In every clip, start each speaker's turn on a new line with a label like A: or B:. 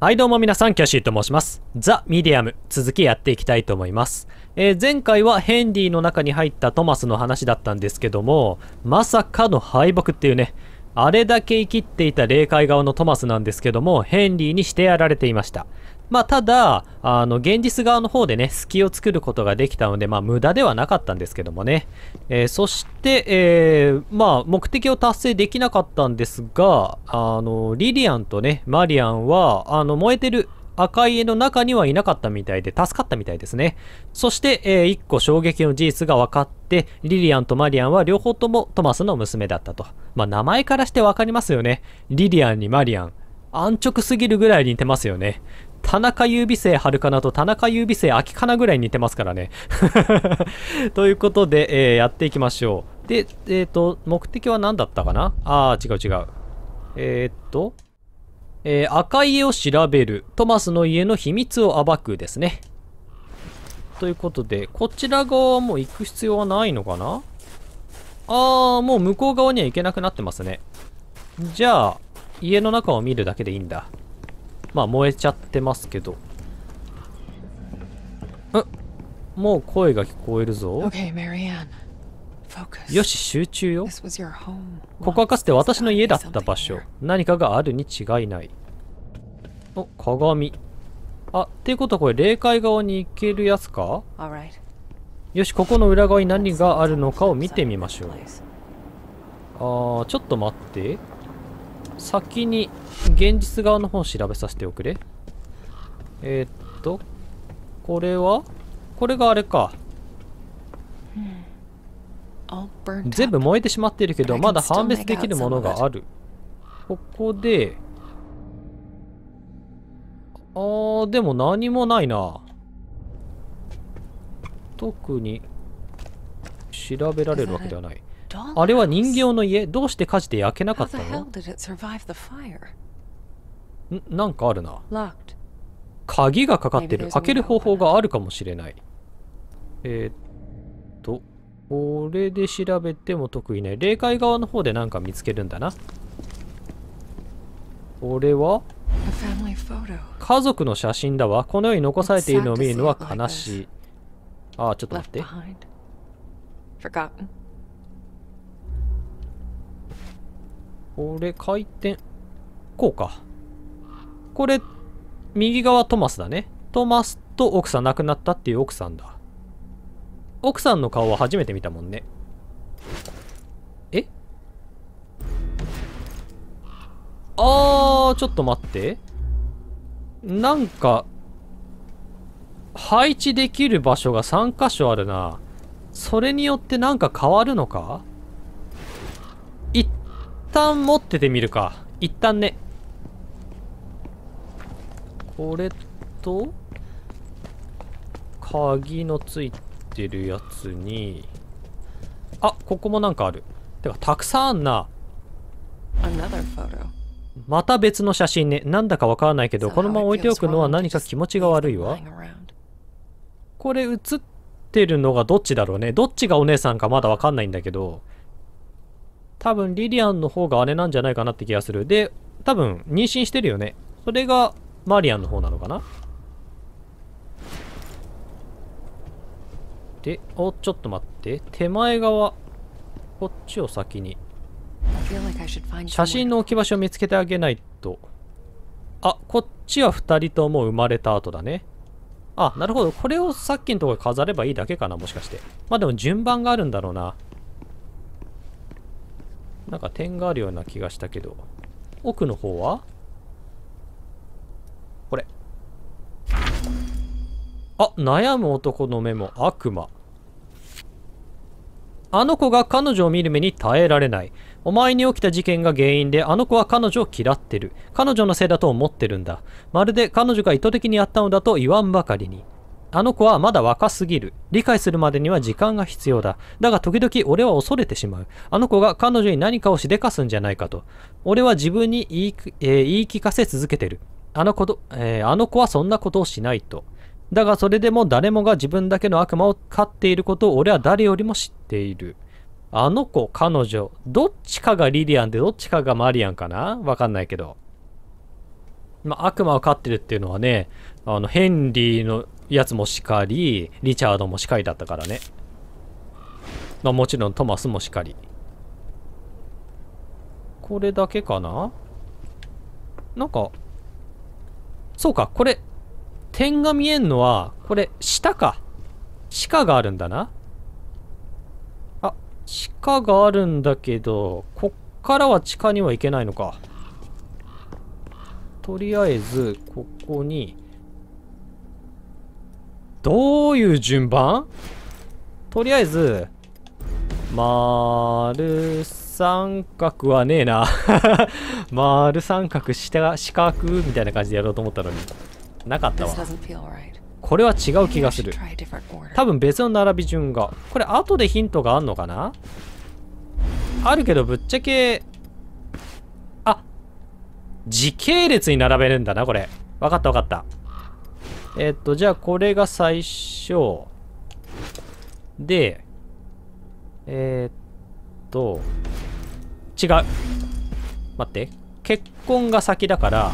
A: はいどうも皆さん、キャシーと申します。ザ・ミディアム、続きやっていきたいと思います。えー、前回はヘンリーの中に入ったトマスの話だったんですけども、まさかの敗北っていうね、あれだけ生きっていた霊界側のトマスなんですけども、ヘンリーにしてやられていました。まあ、ただ、あの、現実側の方でね、隙を作ることができたので、まあ、無駄ではなかったんですけどもね。えー、そして、えー、まあ、目的を達成できなかったんですが、あの、リリアンとね、マリアンは、あの、燃えてる赤い絵の中にはいなかったみたいで助かったみたいですね。そして、えー、1個衝撃の事実が分かって、リリアンとマリアンは両方ともトマスの娘だったと。まあ、名前からして分かりますよね。リリアンにマリアン。安直すぎるぐらい似てますよね。田中優美生春かなと田中優美生秋かなぐらい似てますからね。ということで、えー、やっていきましょう。で、えっ、ー、と、目的は何だったかなああ、違う違う。えっ、と、えー、赤家を調べる。トマスの家の秘密を暴くですね。ということで、こちら側はもう行く必要はないのかなあー、もう向こう側には行けなくなってますね。じゃあ、家の中を見るだけでいいんだ。まあ、燃えちゃってますけど。んもう声が聞こえるぞ。Okay, Marianne. よし、集中よ。ここはかつて私の家だった場所。何かがあるに違いない。お、鏡。あ、っていうことはこれ、霊界側に行けるやつかよし、ここの裏側に何があるのかを見てみましょう。あー、ちょっと待って。先に、現実側の方調べさせておくれ。えー、っと、これはこれがあれか。うん全部燃えてしまっているけどまだ判別できるものがあるここであーでも何もないな特に調べられるわけではないあれは人形の家どうして火事で焼けなかったのんなんかあるな鍵がかかってる開ける方法があるかもしれないえー、っとこれで調べても特にね、霊界側の方で何か見つけるんだな。これは家族の写真だわ。このように残されているのを見るのは悲しい。ああ、ちょっと待って。これ、回転。こうか。これ、右側トマスだね。トマスと奥さん亡くなったっていう奥さんだ。奥さんの顔は初めて見たもんねえあーちょっと待ってなんか配置できる場所が3箇所あるなそれによってなんか変わるのか一旦持っててみるか一旦ねこれと鍵のついたってるやつにあここもなんかあるてかたくさんあんなまた別の写真ねなんだかわからないけどこのまま置いておくのは何か気持ちが悪いわこれ写ってるのがどっちだろうねどっちがお姉さんかまだわかんないんだけど多分リリアンの方が姉なんじゃないかなって気がするで多分妊娠してるよねそれがマリアンの方なのかなで、お、ちょっと待って。手前側。こっちを先に。写真の置き場所を見つけてあげないと。あ、こっちは2人とも生まれた後だね。あ、なるほど。これをさっきのところ飾ればいいだけかな、もしかして。まあでも順番があるんだろうな。なんか点があるような気がしたけど。奥の方はあ、悩む男の目も悪魔。あの子が彼女を見る目に耐えられない。お前に起きた事件が原因であの子は彼女を嫌ってる。彼女のせいだと思ってるんだ。まるで彼女が意図的にやったのだと言わんばかりに。あの子はまだ若すぎる。理解するまでには時間が必要だ。だが時々俺は恐れてしまう。あの子が彼女に何かをしでかすんじゃないかと。俺は自分に言い,、えー、言い聞かせ続けてる。あの子と、えー、あの子はそんなことをしないと。だがそれでも誰もが自分だけの悪魔を飼っていることを俺は誰よりも知っている。あの子、彼女、どっちかがリリアンでどっちかがマリアンかなわかんないけど。まあ、悪魔を飼ってるっていうのはね、あの、ヘンリーのやつもしかり、リチャードもしかりだったからね。まあ、もちろんトマスもしかり。これだけかななんか、そうか、これ、点が見えんのは、これ、下か。地下があるんだな。あ、地下があるんだけど、こっからは地下には行けないのか。とりあえず、ここに、どういう順番とりあえず、丸三角はねえな 丸三角、下、四角みたいな感じでやろうと思ったのに。なかったわこれは違う気がする多分別の並び順がこれ後でヒントがあんのかなあるけどぶっちゃけあ時系列に並べるんだなこれ分かった分かったえー、っとじゃあこれが最初でえー、っと違う待って結婚が先だから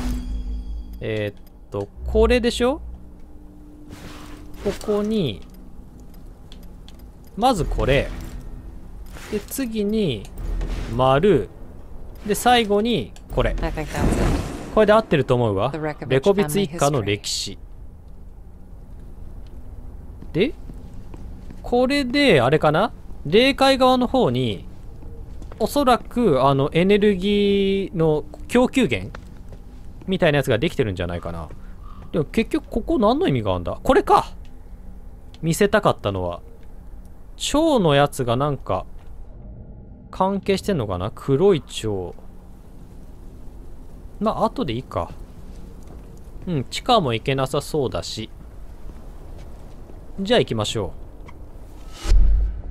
A: えー、っと、これでしょここに、まずこれ。で、次に、丸。で、最後に、これ。これで合ってると思うわ。レコビツ一家の歴史。で、これで、あれかな霊界側の方に、おそらく、あの、エネルギーの供給源みたいなやつができてるんじゃないかな。でも結局ここ何の意味があるんだこれか見せたかったのは蝶のやつがなんか関係してんのかな黒い蝶まあ後でいいかうん地下も行けなさそうだしじゃあ行きましょ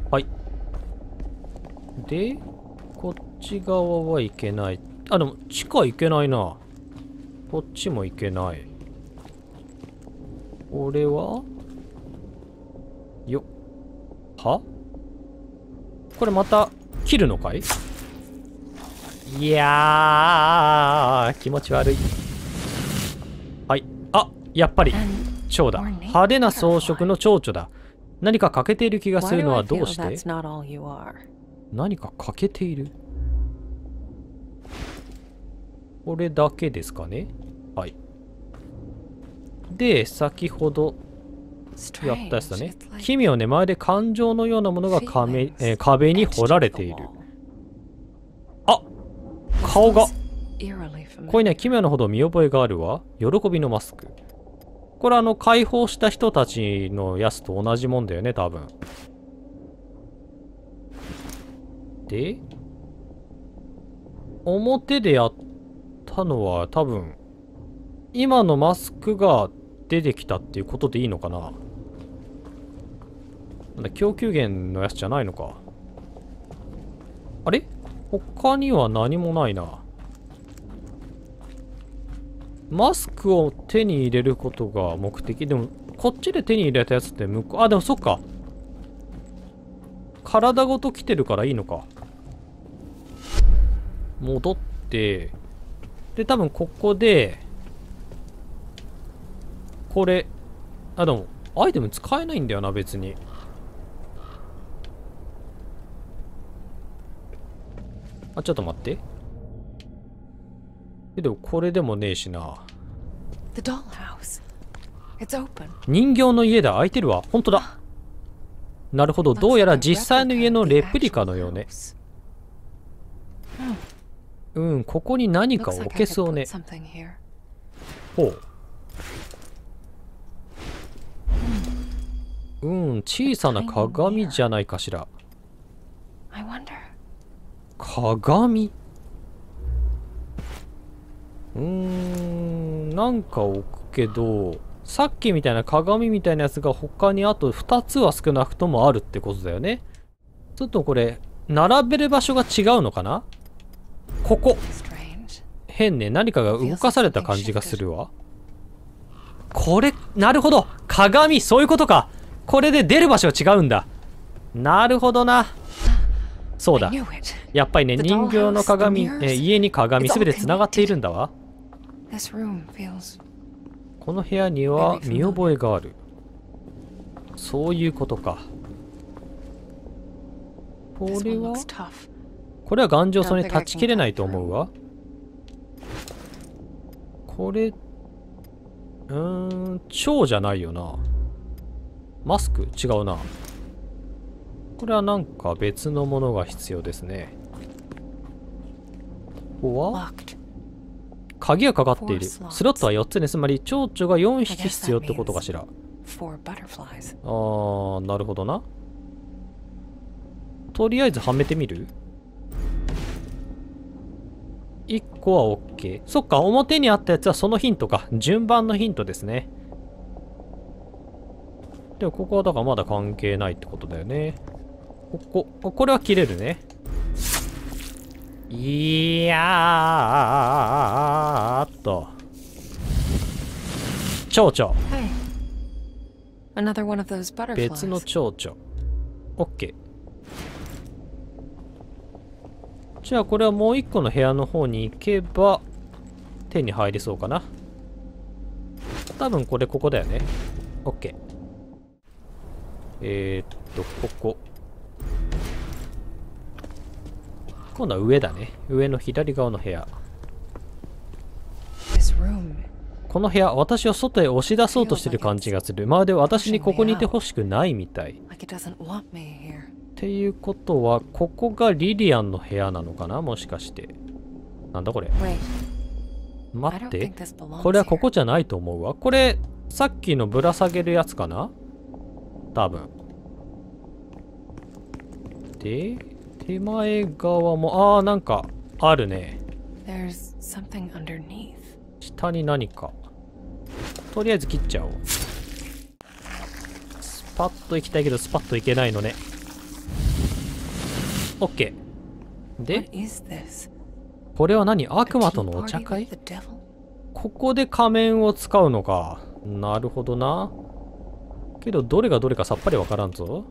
A: うはいでこっち側は行けないあでも地下行けないなこっちも行けない俺はよはこれまた切るのかいいや気持ち悪いはいあやっぱり蝶だ派手な装飾の蝶々だ何か欠けている気がするのはどうして何か欠けているこれだけですかねはいで、先ほどやったやつだね。奇妙ね、前で感情のようなものが壁,、えー、壁に彫られている。あ顔がこれね、奇妙なほど見覚えがあるわ。喜びのマスク。これあの、解放した人たちのやつと同じもんだよね、多分。で、表でやったのは多分、今のマスクが出てきたっていうことでいいのかななんだ、供給源のやつじゃないのか。あれ他には何もないな。マスクを手に入れることが目的。でも、こっちで手に入れたやつって向こう、あ、でもそっか。体ごと来てるからいいのか。戻って、で、多分ここで、これ、あ、でも、アイテム使えないんだよな、別に。あ、ちょっと待って。え、でもこれでもねえしな。人形の家だ、開いてるわ。本当だ。なるほど、どうやら実際の家のレプリカのようね。うん、ここに何か置けそうね。ほう。うん小さな鏡じゃないかしら鏡うーんなんか置くけどさっきみたいな鏡みたいなやつが他にあと2つは少なくともあるってことだよねちょっとこれ並べる場所が違うのかなここ変ね何かが動かされた感じがするわこれなるほど鏡そういうことかこれで出る場所は違うんだなるほどなそうだやっぱりね人形の鏡、え家に鏡全てつながっているんだわこの部屋には見覚えがあるそういうことかこれはこれは頑丈そうに断ち切れないと思うわこれうーん蝶じゃないよなマスク違うな。これはなんか別のものが必要ですね。ここは鍵がかかっている。スロットは4つね。つまり、蝶々が4匹必要ってことかしら。あー、なるほどな。とりあえずはめてみる ?1 個は OK。そっか、表にあったやつはそのヒントか。順番のヒントですね。でもここはだからまだ関係ないってことだよね。ここ、これは切れるね。いやーっと。蝶々。別の蝶々。OK。じゃあこれはもう一個の部屋の方に行けば、手に入りそうかな。多分これここだよね。OK。えー、っと、ここ。今度は上だね。上の左側の部屋。この部屋、私を外へ押し出そうとしてる感じがする。まるで私にここにいてほしくないみたい。っていうことは、ここがリリアンの部屋なのかなもしかして。なんだこれ。待って。これはここじゃないと思うわ。これ、さっきのぶら下げるやつかな多分。で、手前側も、ああ、なんか、あるね。下に何か。とりあえず切っちゃおう。スパッと行きたいけど、スパッと行けないのね。オッケー。で、これは何悪魔とのお茶会ここで仮面を使うのか。なるほどな。けどどれがどれかさっぱりわからんぞ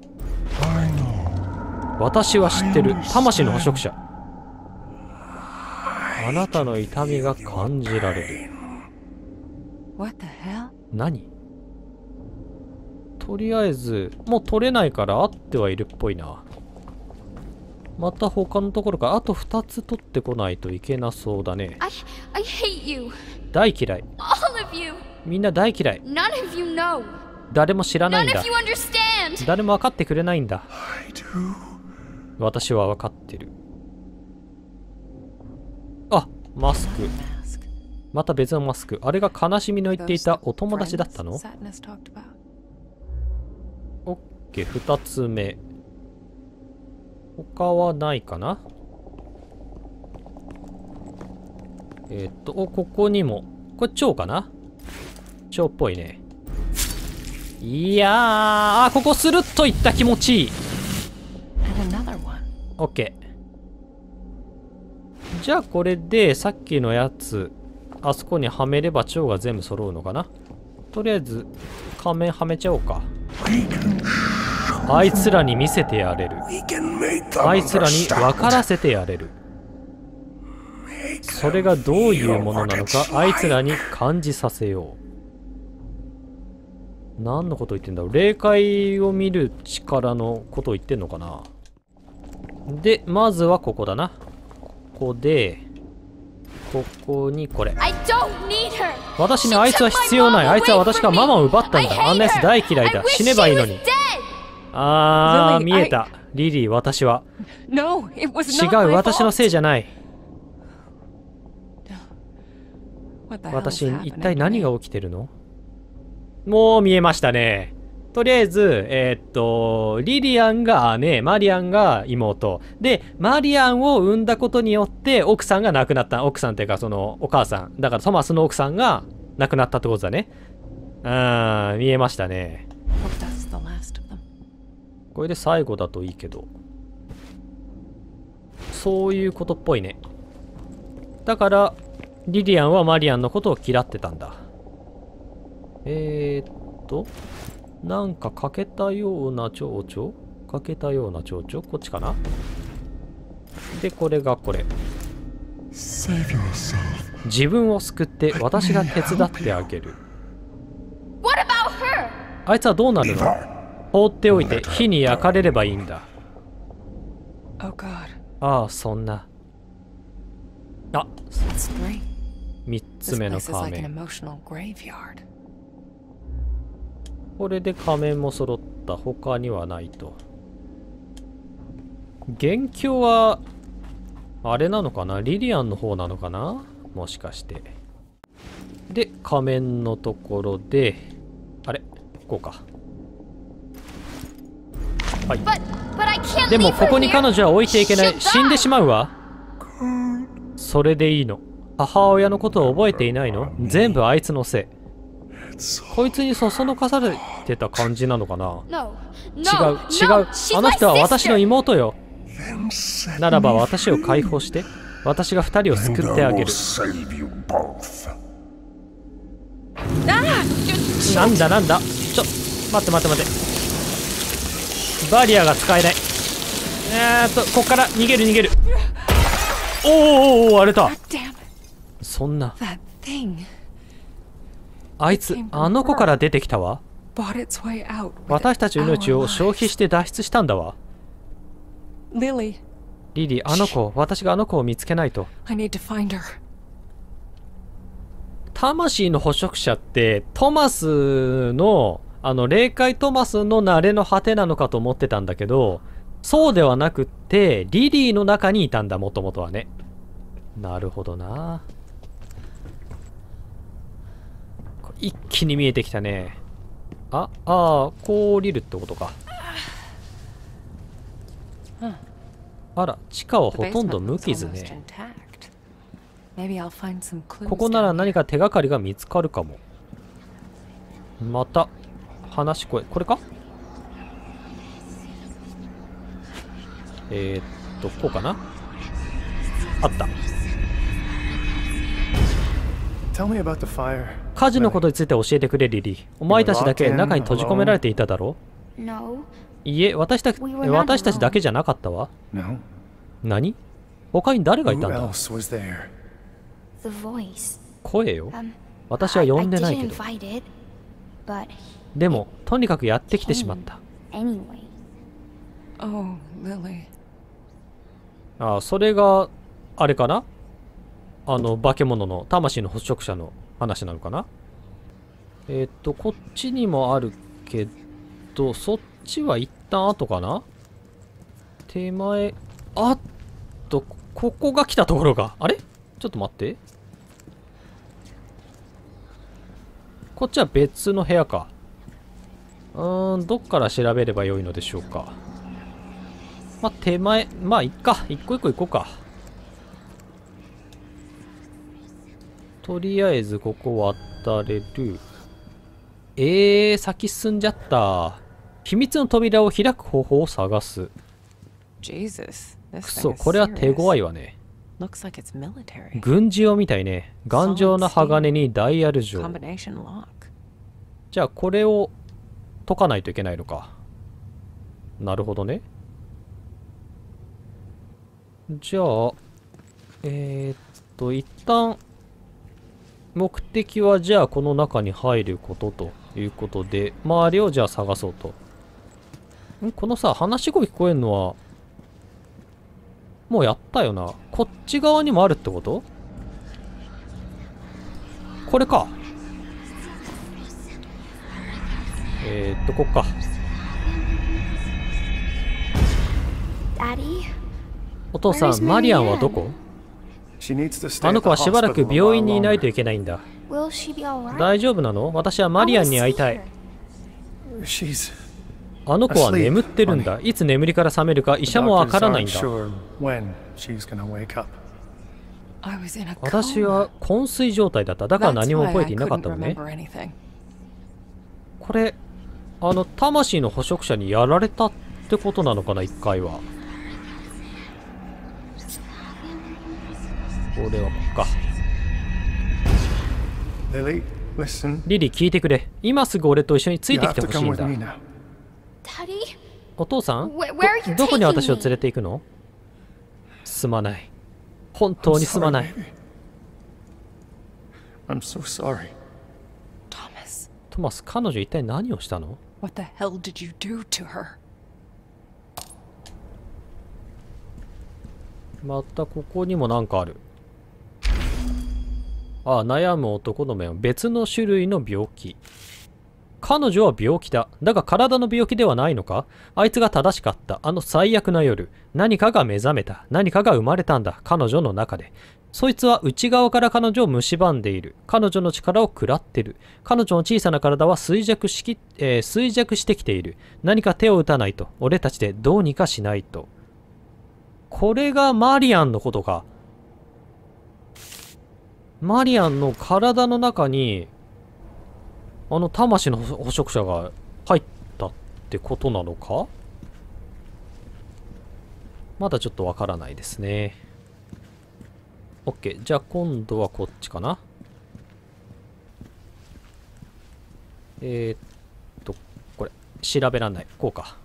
A: 私は知ってる魂の捕食者あなたの痛みが感じられる何とりあえずもう取れないからあってはいるっぽいなまた他のところかあと2つ取ってこないといけなそうだね大嫌いみんな大嫌い誰も知らないんだ誰も分かってくれないんだ私は分かってるあマスクまた別のマスクあれが悲しみの言っていたお友達だったの ?OK2 つ目他はないかなえー、っとおここにもこれ蝶かな蝶っぽいねいやーあここスルッといった気持ちいいオッケーじゃあこれでさっきのやつあそこにはめれば蝶が全部揃うのかなとりあえず仮面はめちゃおうかあいつらに見せてやれるあいつらに分からせてやれるそれがどういうものなのかあいつらに感じさせよう何のこと言ってんだろう霊界を見る力のことを言ってんのかなで、まずはここだな。ここで、ここにこれ。私にあいつは必要ない。あいつは私がママを奪ったんだ。あんなやつ大嫌いだ。死ねばいいのに。あー、見えた。リリー、私は。違う、私のせいじゃない。私、一体何が起きてるのもう見えましたね。とりあえず、えー、っと、リリアンが姉、マリアンが妹。で、マリアンを産んだことによって奥さんが亡くなった。奥さんっていうかそのお母さん。だからトマスの奥さんが亡くなったってことだね。うーん、見えましたね。これで最後だといいけど。そういうことっぽいね。だから、リリアンはマリアンのことを嫌ってたんだ。えー、っと、なんか欠けたような蝶々欠けたような蝶々こっちかなで、これがこれ。自分を救って私が手伝ってあげる。あいつはどうなるの放っておいて火に焼かれればいいんだ。ああ、そんな。あ、3つ目の仮面。これで仮面も揃った他にはないと元凶はあれなのかなリリアンの方なのかなもしかしてで仮面のところであれこうかはいでもここに彼女は置いていけない死んでしまうわそれでいいの母親のことを覚えていないの全部あいつのせいこいつにそそのかされてた感じなのかな、違う違う、あの人は私の妹よならば私を解放して私が二人を救ってあげるなんだなんだちょ待って待って待ってバリアが使えないえっとこっから逃げる逃げるおーおーおれたそんなあいつあの子から出てきたわ私たちの命を消費して脱出したんだわリリーあの子私があの子を見つけないと魂の捕食者ってトマスのあの霊界トマスの慣れの果てなのかと思ってたんだけどそうではなくってリリーの中にいたんだもともとはねなるほどな一気に見えてきたねあああこう降りるってことかあら地下はほとんど無傷ねここなら何か手がかりが見つかるかもまた話し声これかえー、っとこうかなあった Tell me about the fire. 火事のことについて教えてくれリリーお前たちだけ中に閉じ込められていただろういえ私た私たちだけじゃなかったわ何他に誰がいたんだ声よ私は呼んでないけどでもとにかくやってきてしまったあそれがあれかなあの化け物の魂の捕食者の話なのかなえー、っと、こっちにもあるけど、そっちは一旦後かな手前、あっと、ここが来たところが。あれちょっと待って。こっちは別の部屋か。うーん、どっから調べればよいのでしょうか。ま手前、まあ、いっか。一個一個行こうか。とりあえずここ渡れる。えー、先進んじゃった。秘密の扉を開く方法を探す。くそ、これは手強いわね。軍事用みたいね。頑丈な鋼にダイヤル錠。じゃあこれを解かないといけないのか。なるほどね。じゃあ、えー、っと、一旦目的はじゃあこの中に入ることということで、周りをじゃあ探そうと。んこのさ、話し声聞こえるのは、もうやったよな。こっち側にもあるってことこれか。えー、っと、こっか。お父さん、マリアンはどこあの子はしばらく病院にいないといけないんだ大丈夫なの私はマリアンに会いたいあの子は眠ってるんだいつ眠りから覚めるか医者もわからないんだ私は昏睡状態だっただから何も覚えていなかったのねこれあの魂の捕食者にやられたってことなのかな1回は俺はここかリリー聞いてくれ今すぐ俺と一緒についてきてほしいんだお父さんどどこに私を連れて行くのすまない本当にすまないトマス彼女一体何をしたの What the hell did you do to her? またここにも何かあるああ悩む男の面は別の種類の病気彼女は病気だ。だが体の病気ではないのかあいつが正しかった。あの最悪な夜。何かが目覚めた。何かが生まれたんだ。彼女の中で。そいつは内側から彼女を蝕んでいる。彼女の力を食らってる。彼女の小さな体は衰弱しき、えー、衰弱してきている。何か手を打たないと。俺たちでどうにかしないと。これがマリアンのことか。マリアンの体の中に、あの魂の捕食者が入ったってことなのかまだちょっとわからないですね。OK。じゃあ今度はこっちかな。えー、っと、これ、調べらんない。こうか。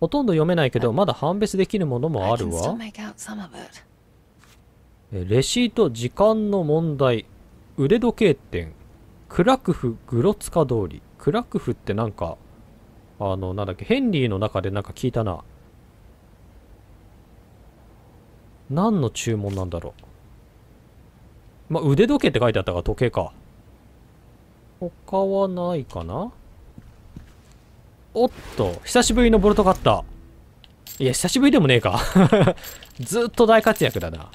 A: ほとんど読めないけど、まだ判別できるものもあるわ。レシート時間の問題腕時計店クラクフグロツカ通りクラクフってなんかあのなんだっけヘンリーの中でなんか聞いたな何の注文なんだろうま腕時計って書いてあったが時計か他はないかなおっと久しぶりのボルトカッターいや久しぶりでもねえか ずっと大活躍だな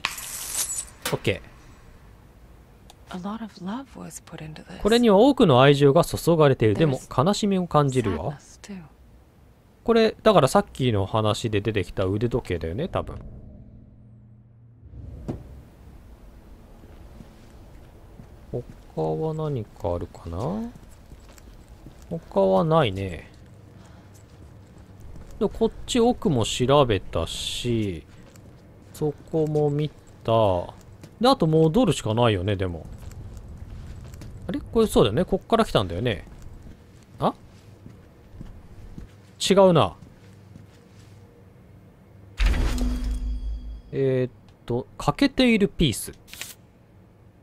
A: OK これには多くの愛情が注がれているでも悲しみを感じるわこれだからさっきの話で出てきた腕時計だよね多分他は何かあるかな他はないねでこっち奥も調べたしそこも見たで、あと戻るしかないよね、でも。あれこれそうだよね。こっから来たんだよね。あ違うな。えー、っと、欠けているピース。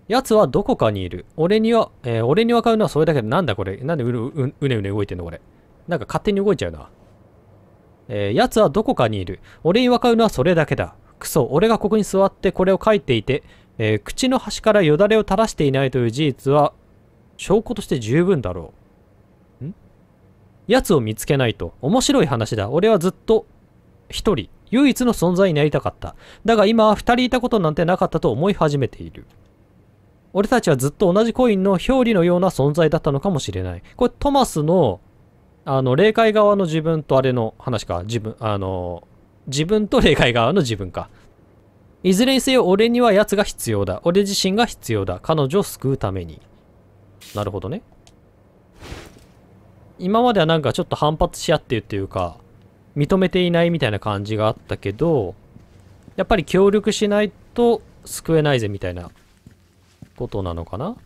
A: 奴はどこかにいる。俺には、えー、俺にはかうのはそれだけど、なんだこれ。なんでうううねうね動いてんのこれ。なんか勝手に動いちゃうな。えー、奴はどこかにいる。俺にわかるのはそれだけだ。クソ、俺がここに座ってこれを書いていて、えー、口の端からよだれを垂らしていないという事実は証拠として十分だろう。んやつを見つけないと。面白い話だ。俺はずっと一人、唯一の存在になりたかった。だが今は二人いたことなんてなかったと思い始めている。俺たちはずっと同じコインの表裏のような存在だったのかもしれない。これトマスの、あの、霊界側の自分とあれの話か。自分、あの、自分と霊界側の自分か。いずれにせよ俺には奴が必要だ。俺自身が必要だ。彼女を救うために。なるほどね。今まではなんかちょっと反発し合ってるっていうか、認めていないみたいな感じがあったけど、やっぱり協力しないと救えないぜみたいなことなのかな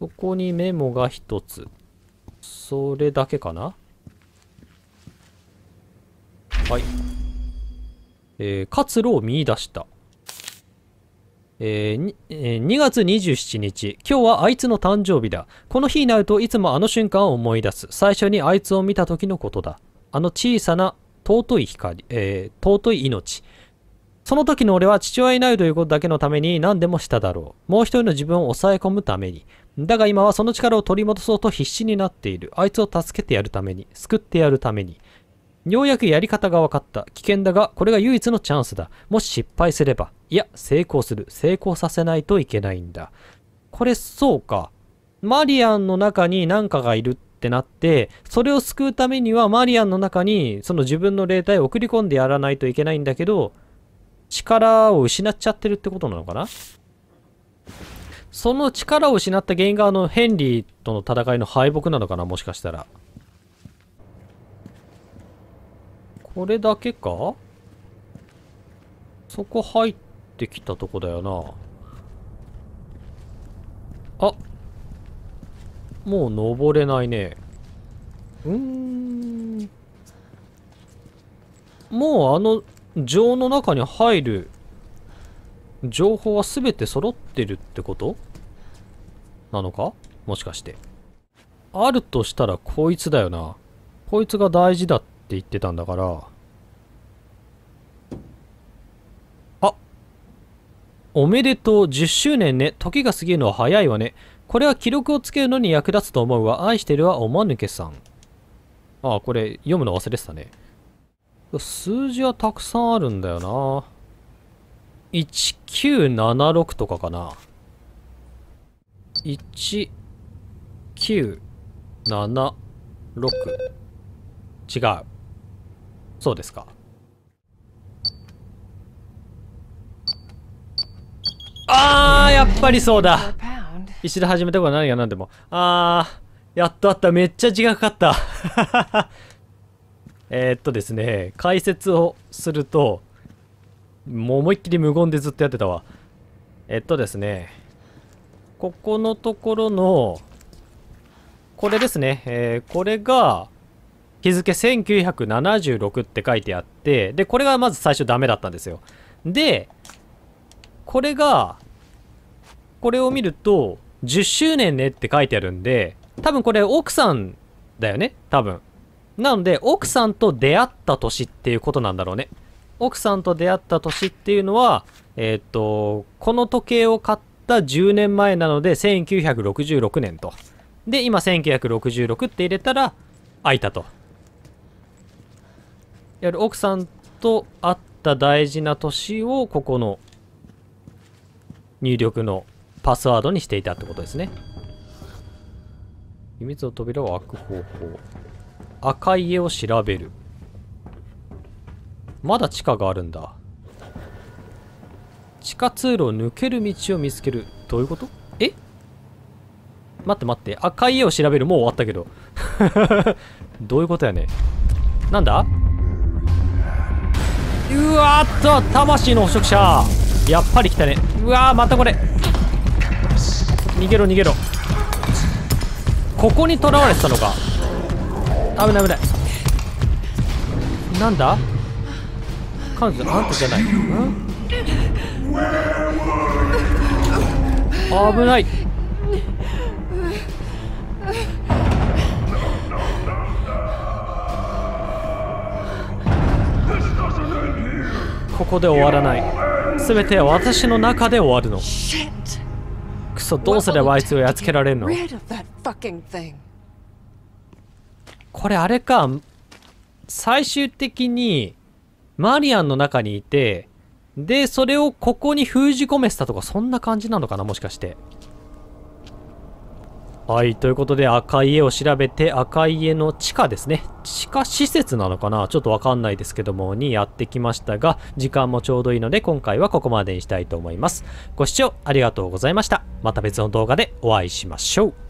A: ここにメモが一つ。それだけかなはい。えー、活路を見出した。えーえー、2月27日、今日はあいつの誕生日だ。この日になるといつもあの瞬間を思い出す。最初にあいつを見た時のことだ。あの小さな尊い光、えー、尊い命。その時の俺は父親になるということだけのために何でもしただろう。もう一人の自分を抑え込むために。だが今はその力を取り戻そうと必死になっている。あいつを助けてやるために。救ってやるために。ようやくやり方が分かった。危険だが、これが唯一のチャンスだ。もし失敗すれば、いや、成功する。成功させないといけないんだ。これ、そうか。マリアンの中に何かがいるってなって、それを救うためには、マリアンの中に、その自分の霊体を送り込んでやらないといけないんだけど、力を失っちゃってるってことなのかなその力を失った原因があのヘンリーとの戦いの敗北なのかなもしかしたら。これだけかそこ入ってきたとこだよな。あもう登れないね。うーん。もうあの城の中に入る情報は全て揃ってるってことなのかもしかして。あるとしたらこいつだよな。こいつが大事だって。って言ってたんだからあおめでとう10周年ね時が過ぎるのは早いわねこれは記録をつけるのに役立つと思うわ愛してるわおまぬけさんああこれ読むの忘れてたね数字はたくさんあるんだよな1976とかかな1976違うそうですかあーやっぱりそうだ石で始めたこと何が何でもあーやっとあっためっちゃ時間かかった えっとですね解説をするともう思いっきり無言でずっとやってたわえっとですねここのところのこれですね、えー、これが日付1976って書いてあって、で、これがまず最初ダメだったんですよ。で、これが、これを見ると、10周年ねって書いてあるんで、多分これ奥さんだよね多分。なので、奥さんと出会った年っていうことなんだろうね。奥さんと出会った年っていうのは、えー、っと、この時計を買った10年前なので、1966年と。で、今1966って入れたら、開いたと。やる奥さんと会った大事な年をここの入力のパスワードにしていたってことですね秘密の扉を開く方法赤い家を調べるまだ地下があるんだ地下通路を抜ける道を見つけるどういうことえ待って待って赤い家を調べるもう終わったけど どういうことやねなんだうわっと魂の捕食者やっぱり来たねうわまたこれ逃げろ逃げろここに囚われてたのか危ない危ないなんだ彼女あんたじゃない危ないここで終わらない全ては私の中で終わるのクソどうすればあいつをやっつけられるのこれあれか最終的にマリアンの中にいてでそれをここに封じ込めてたとかそんな感じなのかなもしかしてはい、ということで赤い家を調べて赤い家の地下ですね。地下施設なのかなちょっとわかんないですけども、にやってきましたが、時間もちょうどいいので今回はここまでにしたいと思います。ご視聴ありがとうございました。また別の動画でお会いしましょう。